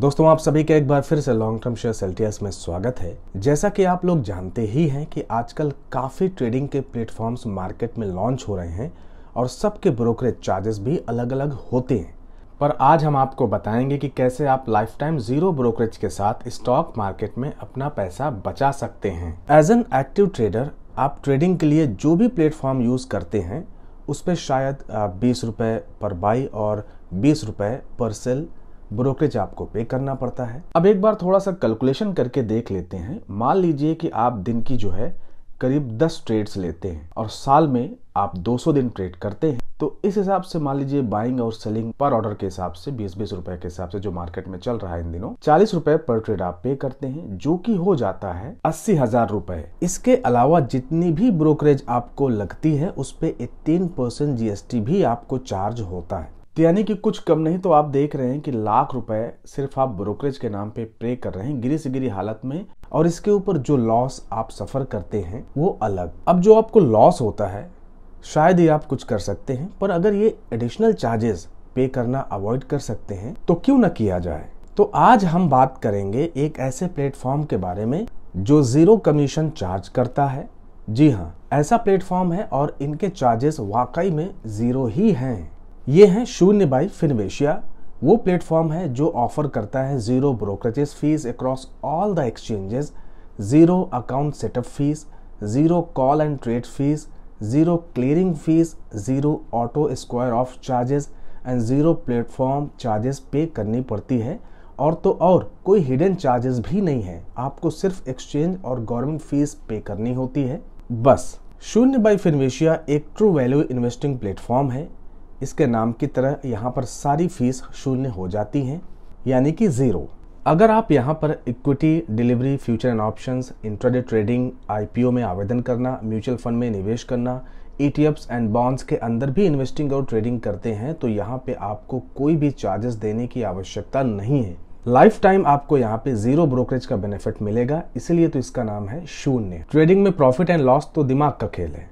दोस्तों आप सभी का एक बार फिर से लॉन्ग टर्म शेयर एलटीएस में स्वागत है जैसा कि आप लोग जानते ही हैं कि आजकल काफ़ी ट्रेडिंग के प्लेटफॉर्म्स मार्केट में लॉन्च हो रहे हैं और सबके ब्रोकरेज चार्जेस भी अलग अलग होते हैं पर आज हम आपको बताएंगे कि कैसे आप लाइफ टाइम जीरो ब्रोकरेज के साथ स्टॉक मार्केट में अपना पैसा बचा सकते हैं एज एन एक्टिव ट्रेडर आप ट्रेडिंग के लिए जो भी प्लेटफॉर्म यूज़ करते हैं उस पर शायद बीस रुपये पर बाई और बीस रुपये पर सेल ब्रोकरेज आपको पे करना पड़ता है अब एक बार थोड़ा सा कैलकुलेशन करके देख लेते हैं मान लीजिए कि आप दिन की जो है करीब 10 ट्रेड्स लेते हैं और साल में आप 200 दिन ट्रेड करते हैं तो इस हिसाब से मान लीजिए बाइंग और सेलिंग पर ऑर्डर के हिसाब से बीस बीस रुपए के हिसाब से जो मार्केट में चल रहा है इन दिनों चालीस रुपए पर ट्रेड आप पे करते हैं जो कि हो जाता है अस्सी हजार रूपए इसके अलावा जितनी भी ब्रोकरेज आपको लगती है उस पर एटीन परसेंट जीएसटी भी आपको चार्ज होता है तो यानी कि कुछ कम नहीं तो आप देख रहे हैं कि लाख रुपए सिर्फ आप ब्रोकरेज के नाम पे प्रे कर रहे हैं गिरी से गिरी हालत में और इसके ऊपर जो लॉस आप सफ़र करते हैं वो अलग अब जो आपको लॉस होता है शायद ही आप कुछ कर सकते हैं पर अगर ये एडिशनल चार्जेस पे करना अवॉइड कर सकते हैं तो क्यों ना किया जाए तो आज हम बात करेंगे एक ऐसे प्लेटफॉर्म के बारे में जो ज़ीरो कमीशन चार्ज करता है जी हाँ ऐसा प्लेटफॉर्म है और इनके चार्जेस वाकई में ज़ीरो ही हैं ये है शून्य बाई फिनवेशिया वो प्लेटफॉर्म है जो ऑफर करता है zero brokerages fees across all the exchanges zero account setup fees zero call and trade fees zero clearing fees zero auto square off charges and zero platform charges pay करनी पड़ती है और तो और कोई हिडन चार्जेस भी नहीं है आपको सिर्फ एक्सचेंज और गवर्नमेंट फीस पे करनी होती है बस शून्य बाई फिनवेशिया एक ट्रू वैल्यू इन्वेस्टिंग प्लेटफॉर्म है इसके नाम की तरह यहाँ पर सारी फीस शून्य हो जाती है यानी कि ज़ीरो अगर आप यहाँ पर equity delivery future and options intraday trading IPO में आवेदन करना म्यूचुअल फंड में निवेश करना ईटीएफ्स एंड बॉन्ड्स के अंदर भी इन्वेस्टिंग और ट्रेडिंग करते हैं तो यहाँ पे आपको कोई भी चार्जेस देने की आवश्यकता नहीं है लाइफ टाइम आपको यहाँ पे जीरो ब्रोकरेज का बेनिफिट मिलेगा इसलिए तो इसका नाम है शून्य ट्रेडिंग में प्रॉफिट एंड लॉस तो दिमाग का खेल है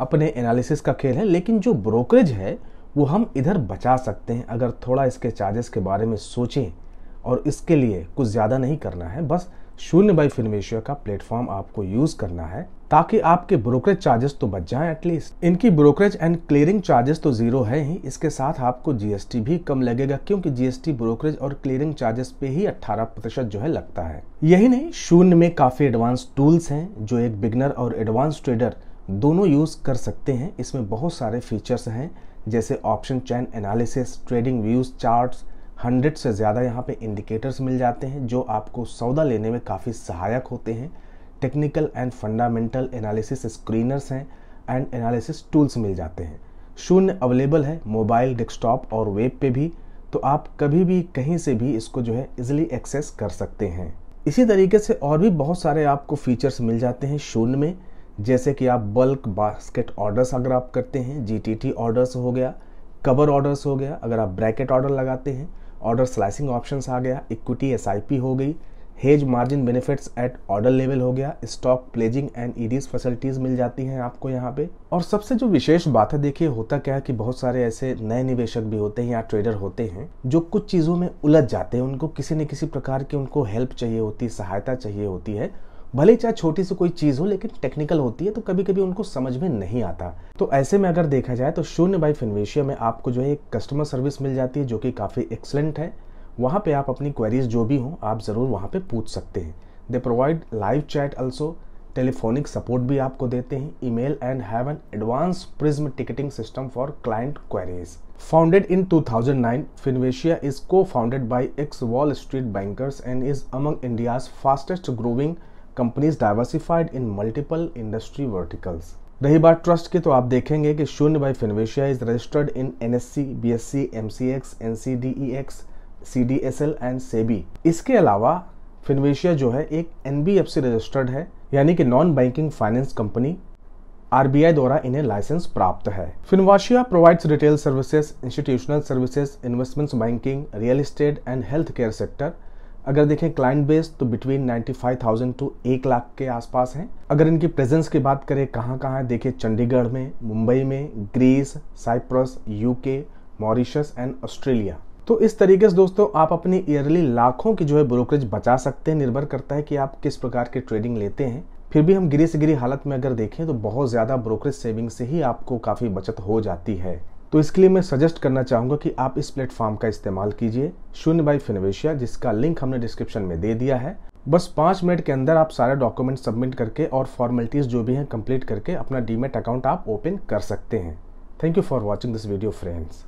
अपने एनालिसिस का खेल है लेकिन जो ब्रोकरेज है वो हम इधर बचा सकते हैं अगर थोड़ा इसके चार्जेस के बारे में सोचें और इसके लिए कुछ ज़्यादा नहीं करना है बस शून्य बाई फिल्मेशिया का प्लेटफॉर्म आपको यूज़ करना है ताकि आपके ब्रोकरेज चार्जेस तो बच जाएं एटलीस्ट इनकी ब्रोकरेज एंड क्लियरिंग चार्जेस तो जीरो है ही इसके साथ आपको जीएसटी भी कम लगेगा क्योंकि जीएसटी ब्रोकरेज और क्लियरिंग चार्जेस पे ही 18 प्रतिशत जो है लगता है यही नहीं शून्य में काफी एडवांस टूल्स हैं जो एक बिगनर और एडवांस ट्रेडर दोनों यूज़ कर सकते हैं इसमें बहुत सारे फीचर्स हैं जैसे option chain analysis trading views charts hundred से ज़्यादा यहाँ पे इंडिकेटर्स मिल जाते हैं जो आपको सौदा लेने में काफ़ी सहायक होते हैं technical and fundamental analysis screeners हैं एंड एनालिसिस टूल्स मिल जाते हैं शून्य अवेलेबल है मोबाइल डेस्कटॉप और वेब पे भी तो आप कभी भी कहीं से भी इसको जो है इजिली एक्सेस कर सकते हैं इसी तरीके से और भी बहुत सारे आपको फीचर्स मिल जाते हैं शून्य में जैसे कि आप बल्क बास्केट ऑर्डर्स अगर आप करते हैं जी ऑर्डर्स हो गया कवर ऑर्डर्स हो गया अगर आप ब्रैकेट ऑर्डर लगाते हैं ऑर्डर स्लाइसिंग ऑप्शन आ गया इक्विटी एस हो गई hedge margin benefits at order level हो गया stock pledging and EDIS facilities मिल जाती हैं आपको यहाँ पे और सबसे जो विशेष बात है देखिए होता क्या है कि बहुत सारे ऐसे नए निवेशक भी होते हैं या ट्रेडर होते हैं जो कुछ चीज़ों में उलझ जाते हैं उनको किसी न किसी प्रकार की उनको हेल्प चाहिए होती सहायता चाहिए होती है भले चाहे छोटी सी कोई चीज़ हो लेकिन टेक्निकल होती है तो कभी कभी उनको समझ में नहीं आता तो ऐसे में अगर देखा जाए तो शून्य बाई फिनवेशिया में आपको जो है एक कस्टमर सर्विस मिल जाती है जो कि काफ़ी एक्सलेंट है वहाँ पे आप अपनी क्वेरीज जो भी हो आप ज़रूर वहाँ पे पूछ सकते हैं they provide live chat also telephonic support भी आपको देते हैं email and have an advance prism ticketing system for client queries founded in 2009 thousand nine Finvasia is co founded by ex Wall Street bankers and is among India's fastest growing companies diversified in multiple industry verticals रही बात trust की तो आप देखेंगे कि Shoonya by Finvasia is registered in N S C B S C M C X N C D E X C D S L and SEBI इसके अलावा फिनवेशिया जो है एक N B F C registered है यानी कि non banking finance company R B I द्वारा इन्हें लाइसेंस प्राप्त है Finvasia provides retail services institutional services investments banking real estate and health care sector अगर देखें क्लाइंट बेस तो बिटवीन 95,000 टू एक लाख के आसपास हैं अगर इनकी प्रेजेंस की बात करें कहाँ कहाँ है देखें चंडीगढ़ में मुंबई में Greece Cyprus UK Mauritius and Australia तो इस तरीके से दोस्तों आप अपनी ईयरली लाखों की जो है ब्रोकरेज बचा सकते हैं निर्भर करता है कि आप किस प्रकार के ट्रेडिंग लेते हैं फिर भी हम गिरी से गिरी हालत में अगर देखें तो बहुत ज़्यादा ब्रोकरेज सेविंग से ही आपको काफ़ी बचत हो जाती है तो इसके लिए मैं सजेस्ट करना चाहूँगा कि आप इस प्लेटफॉर्म का इस्तेमाल कीजिए शून्य बाई फिनोवेशिया जिसका लिंक हमने डिस्क्रिप्शन में दे दिया है बस पाँच मिनट के अंदर आप सारे डॉक्यूमेंट सबमिट करके और फॉर्मेलिटीज़ जो भी हैं कंप्लीट करके अपना डीमेट अकाउंट आप ओपन कर सकते हैं thank you for watching this video friends